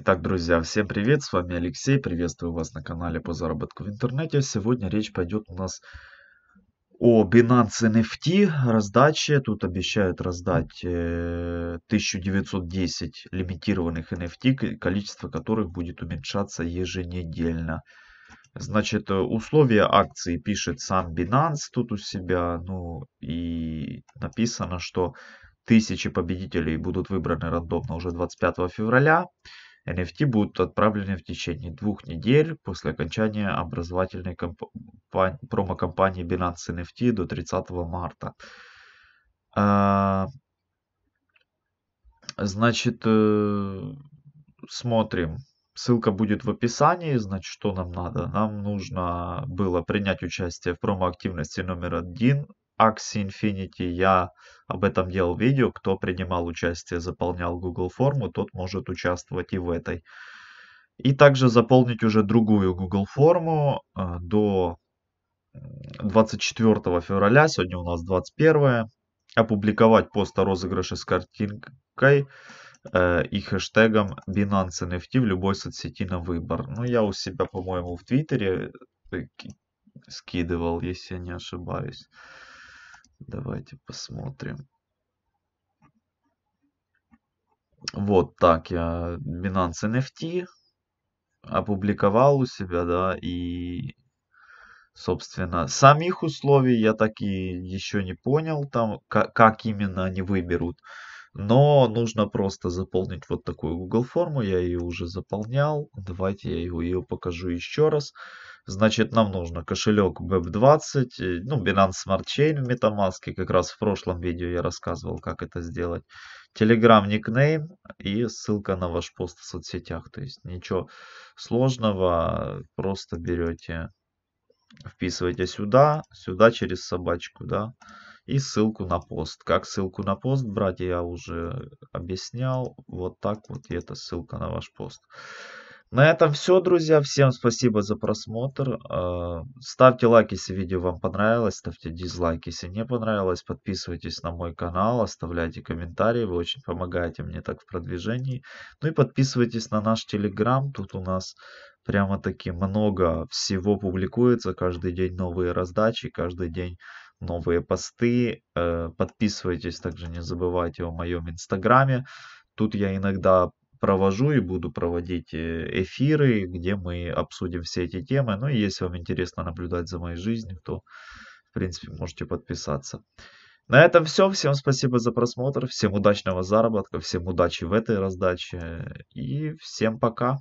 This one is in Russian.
Итак, друзья, всем привет, с вами Алексей, приветствую вас на канале по заработку в интернете. Сегодня речь пойдет у нас о Binance NFT раздаче. Тут обещают раздать 1910 э, лимитированных NFT, количество которых будет уменьшаться еженедельно. Значит, э, условия акции пишет сам Binance тут у себя. Ну и написано, что тысячи победителей будут выбраны рандомно уже 25 февраля. NFT будут отправлены в течение двух недель после окончания образовательной промо-компании Binance NFT до 30 марта. А, значит, э, смотрим. Ссылка будет в описании. Значит, что нам надо? Нам нужно было принять участие в промо-активности номер один Axie Infinity я об этом делал видео. Кто принимал участие, заполнял Google форму, тот может участвовать и в этой. И также заполнить уже другую Google форму э, до 24 февраля, сегодня у нас 21, опубликовать пост о розыгрыше с картинкой э, и хэштегом Binance NFT в любой соцсети на выбор. Ну, я у себя, по-моему, в Твиттере э, скидывал, если я не ошибаюсь. Давайте посмотрим. Вот так я Binance NFT опубликовал у себя, да, и, собственно, самих условий я так и еще не понял, там, как, как именно они выберут. Но нужно просто заполнить вот такую Google форму. Я ее уже заполнял. Давайте я ее, ее покажу еще раз. Значит, нам нужно кошелек BEP20, э, ну, Binance Smart Chain в MetaMask. Как раз в прошлом видео я рассказывал, как это сделать. Telegram никнейм и ссылка на ваш пост в соцсетях. То есть ничего сложного, просто берете, вписываете сюда, сюда через собачку, да и ссылку на пост. Как ссылку на пост брать, я уже объяснял. Вот так вот и эта ссылка на ваш пост. На этом все, друзья. Всем спасибо за просмотр. А, ставьте лайк, если видео вам понравилось. Ставьте дизлайк, если не понравилось. Подписывайтесь на мой канал, оставляйте комментарии. Вы очень помогаете мне так в продвижении. Ну и подписывайтесь на наш телеграм. Тут у нас прямо-таки много всего публикуется. Каждый день новые раздачи, каждый день новые посты. Э, подписывайтесь, также не забывайте о моем инстаграме. Тут я иногда провожу и буду проводить э, эфиры, где мы обсудим все эти темы. Ну и если вам интересно наблюдать за моей жизнью, то, в принципе, можете подписаться. На этом все. Всем спасибо за просмотр. Всем удачного заработка. Всем удачи в этой раздаче. И всем пока.